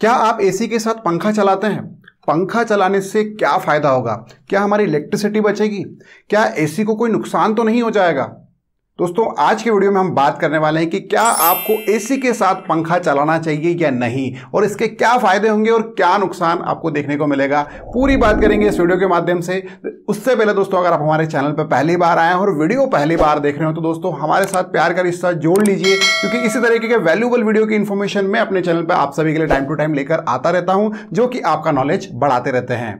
क्या आप एसी के साथ पंखा चलाते हैं पंखा चलाने से क्या फ़ायदा होगा क्या हमारी इलेक्ट्रिसिटी बचेगी क्या एसी को कोई नुकसान तो नहीं हो जाएगा दोस्तों आज के वीडियो में हम बात करने वाले हैं कि क्या आपको एसी के साथ पंखा चलाना चाहिए या नहीं और इसके क्या फायदे होंगे और क्या नुकसान आपको देखने को मिलेगा पूरी बात करेंगे इस वीडियो के माध्यम से उससे पहले दोस्तों अगर आप हमारे चैनल पर पहली बार आए हैं और वीडियो पहली बार देख रहे हो तो दोस्तों हमारे साथ प्यार का रिश्ता जोड़ लीजिए क्योंकि इसी तरीके के वैल्यूबल वीडियो की इन्फॉर्मेशन मैं अपने चैनल पर आप सभी के लिए टाइम टू टाइम लेकर आता रहता हूँ जो कि आपका नॉलेज बढ़ाते रहते हैं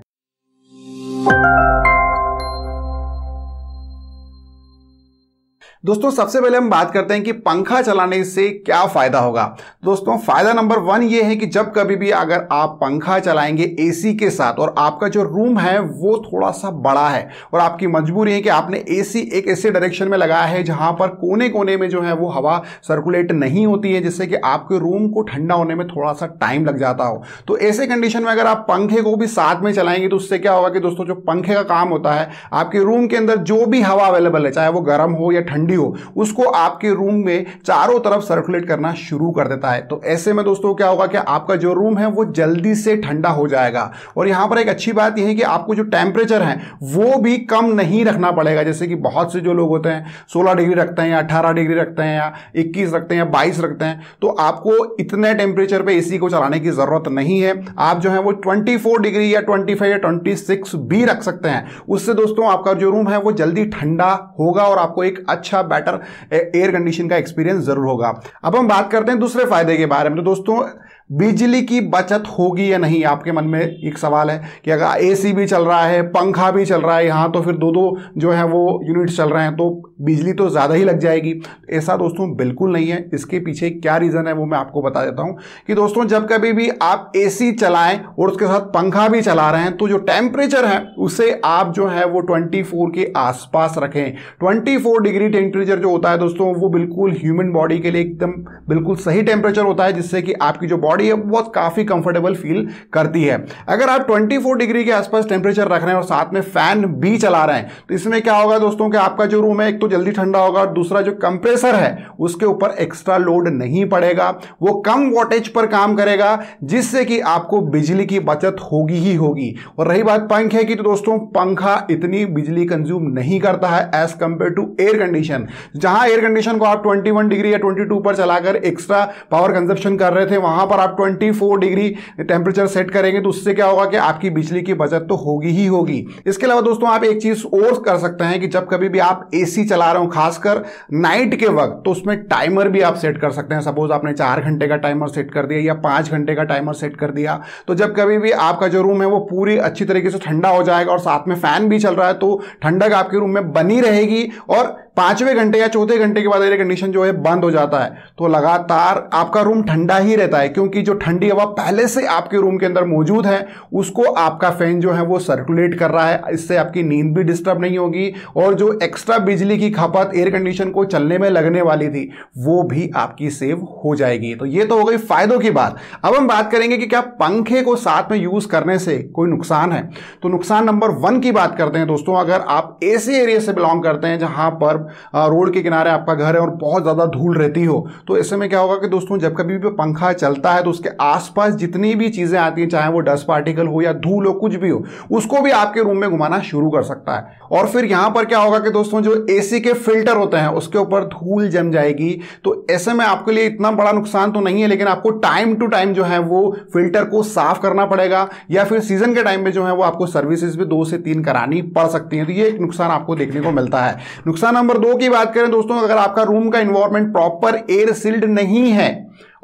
दोस्तों सबसे पहले हम बात करते हैं कि पंखा चलाने से क्या फ़ायदा होगा दोस्तों फ़ायदा नंबर वन ये है कि जब कभी भी अगर आप पंखा चलाएंगे एसी के साथ और आपका जो रूम है वो थोड़ा सा बड़ा है और आपकी मजबूरी है कि आपने एसी एक ऐसे डायरेक्शन में लगाया है जहां पर कोने कोने में जो है वो हवा सर्कुलेट नहीं होती है जिससे कि आपके रूम को ठंडा होने में थोड़ा सा टाइम लग जाता हो तो ऐसे कंडीशन में अगर आप पंखे को भी साथ में चलाएंगे तो उससे क्या होगा कि दोस्तों जो पंखे का काम होता है आपके रूम के अंदर जो भी हवा अवेलेबल है चाहे वो गर्म हो या ठंड ठंडी हो उसको आपके रूम में चारों तरफ सर्कुलेट करना शुरू कर देता है तो ऐसे में दोस्तों क्या होगा कि आपका जो रूम है वो जल्दी से ठंडा हो जाएगा और यहां पर एक अच्छी बात यह है कि आपको जो टेम्परेचर है वो भी कम नहीं रखना पड़ेगा जैसे कि बहुत से जो लोग होते हैं सोलह डिग्री रखते हैं या अठारह डिग्री रखते हैं या इक्कीस रखते हैं या बाईस रखते हैं तो आपको इतने टेम्परेचर पर ए को चलाने की ज़रूरत नहीं है आप जो है वो ट्वेंटी डिग्री या ट्वेंटी या ट्वेंटी भी रख सकते हैं उससे दोस्तों आपका जो रूम है वो जल्दी ठंडा होगा और आपको एक अच्छा अच्छा बेटर एयर कंडीशन का एक्सपीरियंस जरूर होगा अब हम बात करते हैं दूसरे फायदे के बारे में तो दोस्तों बिजली की बचत होगी या नहीं आपके मन में एक सवाल है कि अगर एसी भी चल रहा है पंखा भी चल रहा है यहाँ तो फिर दो दो जो है वो यूनिट चल रहे हैं तो बिजली तो ज़्यादा ही लग जाएगी ऐसा दोस्तों बिल्कुल नहीं है इसके पीछे क्या रीज़न है वो मैं आपको बता देता हूँ कि दोस्तों जब कभी भी आप ए चलाएं और उसके साथ पंखा भी चला रहे हैं तो जो टेम्परेचर है उसे आप जो है वो ट्वेंटी के आसपास रखें ट्वेंटी डिग्री टेम्परेचर जो होता है दोस्तों वो बिल्कुल ह्यूमन बॉडी के लिए एकदम बिल्कुल सही टेम्परेचर होता है जिससे कि आपकी जो बॉडी बॉडी है बहुत काफ़ी कंफर्टेबल फील करती है अगर आप 24 डिग्री के आसपास टेम्परेचर रख रहे हैं और साथ में फैन भी चला रहे हैं तो इसमें क्या होगा दोस्तों कि आपका जो रूम है एक तो जल्दी ठंडा होगा और दूसरा जो कंप्रेसर है उसके ऊपर एक्स्ट्रा लोड नहीं पड़ेगा वो कम वॉटेज पर काम करेगा जिससे कि आपको बिजली की बचत होगी ही होगी और रही बात पंखे की तो दोस्तों पंखा इतनी बिजली कंज्यूम नहीं करता है as compare to air condition जहां एयर कंडीशन को आप ट्वेंटी डिग्री या ट्वेंटी पर चलाकर एक्स्ट्रा पावर कंजप्शन कर रहे थे वहां पर आप 24 डिग्री टेम्परेचर सेट करेंगे तो उससे क्या होगा कि आपकी बिजली की बचत तो होगी ही होगी इसके अलावा दोस्तों आप एक चीज़ और कर सकते हैं कि जब कभी भी आप एसी चला रहे हो खासकर नाइट के वक्त तो उसमें टाइमर भी आप सेट कर सकते हैं सपोज आपने चार घंटे का टाइमर सेट कर दिया या पांच घंटे का टाइमर सेट कर दिया तो जब कभी भी आपका जो रूम है वो पूरी अच्छी तरीके से ठंडा हो जाएगा और साथ में फ़ैन भी चल रहा है तो ठंडक आपके रूम में बनी रहेगी और पांचवें घंटे या चौथे घंटे के बाद एयर कंडीशन जो है बंद हो जाता है तो लगातार आपका रूम ठंडा ही रहता है क्योंकि जो ठंडी हवा पहले से आपके रूम के अंदर मौजूद है उसको आपका फैन जो है वो सर्कुलेट कर रहा है इससे आपकी नींद भी डिस्टर्ब नहीं होगी और जो एक्स्ट्रा बिजली की खपत एयर कंडीशन को चलने में लगने वाली थी वो भी आपकी सेव हो जाएगी तो ये तो हो गई फायदों की बात अब हम बात करेंगे कि क्या पंखे को साथ में यूज करने से कोई नुकसान है तो नुकसान नंबर वन की बात करते हैं दोस्तों अगर आप ऐसे एरिया से बिलोंग करते हैं जहां पर रोड के किनारे आपका घर है और बहुत ज़्यादा धूल रहती हो तो ऐसे में क्या होगा कि दोस्तों जब कभी भी पंखा चलता है तो उसके आसपास जितनी भी चीज़ें आती हैं चाहे वो डस्ट पार्टिकल हो या धूल हो कुछ भी हो उसको भी आपके रूम में घुमाना शुरू कर सकता है और फिर यहाँ पर क्या होगा कि दोस्तों जो ए के फिल्टर होते हैं उसके ऊपर धूल जम जाएगी तो ऐसे में आपके लिए इतना बड़ा नुकसान तो नहीं है लेकिन आपको टाइम टू टाइम जो है वो फिल्टर को साफ करना पड़ेगा या फिर सीजन के टाइम में जो है वो आपको सर्विसेज भी दो से तीन करानी पड़ सकती हैं तो ये एक नुकसान आपको देखने को मिलता है नुकसान नंबर नंबर दो की बात करें दोस्तों अगर आपका रूम का इन्वायरमेंट प्रॉपर एयर सील्ड नहीं है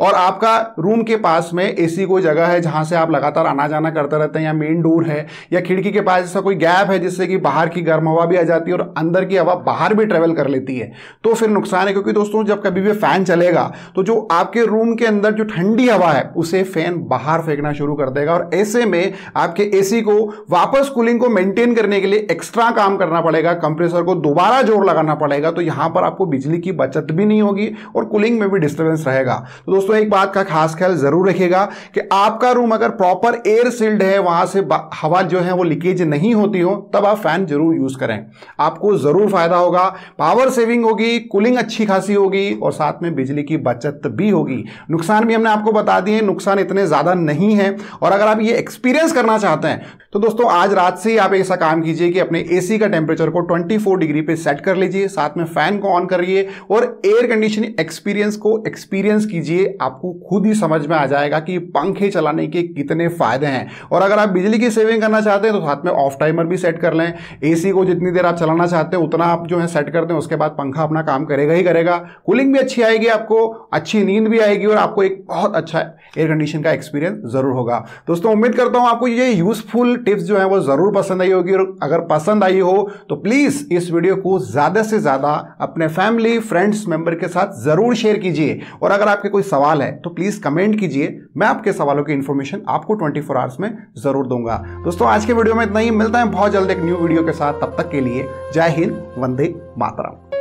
और आपका रूम के पास में ऐसी कोई जगह है जहाँ से आप लगातार आना जाना करते रहते हैं या मेन डोर है या खिड़की के पास ऐसा कोई गैप है जिससे कि बाहर की गर्म हवा भी आ जाती है और अंदर की हवा बाहर भी ट्रेवल कर लेती है तो फिर नुकसान है क्योंकि दोस्तों जब कभी भी फ़ैन चलेगा तो जो आपके रूम के अंदर जो ठंडी हवा है उसे फ़ैन बाहर फेंकना शुरू कर देगा और ऐसे में आपके एसी को वापस कूलिंग को मेंटेन करने के लिए एक्स्ट्रा काम करना पड़ेगा कंप्रेसर को दोबारा जोर लगाना पड़ेगा तो यहां पर आपको बिजली की बचत भी नहीं होगी और कूलिंग में भी डिस्टर्बेंस रहेगा तो दोस्तों एक बात का खास ख्याल जरूर रखिएगा कि आपका रूम अगर प्रॉपर एयर सील्ड है वहां से हवा जो है वो लीकेज नहीं होती हो तब आप फैन जरूर यूज करें आपको जरूर फायदा होगा पावर सेविंग होगी कूलिंग अच्छी खासी होगी और साथ में बिजली की बचत भी होगी नुकसान भी हमने आपको बता दिए नुकसान इतने ज्यादा नहीं है और अगर आप ये एक्सपीरियंस करना चाहते हैं तो दोस्तों आज रात से ही आप ऐसा काम कीजिए कि अपने एसी का टेम्परेचर को 24 डिग्री पे सेट कर लीजिए साथ में फैन को ऑन करिए और एयर कंडीशनिंग एक्सपीरियंस को एक्सपीरियंस कीजिए आपको खुद ही समझ में आ जाएगा कि पंखे चलाने के कितने फायदे हैं और अगर आप बिजली की सेविंग करना चाहते हैं तो साथ में ऑफ टाइमर भी सेट कर लें ए को जितनी देर आप चलाना चाहते हैं उतना आप जो है सेट कर दें उसके बाद पंखा अपना काम करेगा ही करेगा कूलिंग भी अच्छी आएगी आपको अच्छी नींद भी आएगी और आपको एक बहुत अच्छा एयर कंडीशन का एक्सपीरियंस जरूर होगा दोस्तों उम्मीद करता हूँ आपको ये यूजफुल टिप्स जो है वो ज़रूर पसंद आई होगी और अगर पसंद आई हो तो प्लीज़ इस वीडियो को ज़्यादा से ज़्यादा अपने फैमिली फ्रेंड्स मेंबर के साथ ज़रूर शेयर कीजिए और अगर आपके कोई सवाल है तो प्लीज़ कमेंट कीजिए मैं आपके सवालों की इंफॉर्मेशन आपको 24 फोर आवर्स में ज़रूर दूंगा दोस्तों आज के वीडियो में इतना ही मिलता है बहुत जल्द एक न्यू वीडियो के साथ तब तक के लिए जय हिंद वंदे मातरम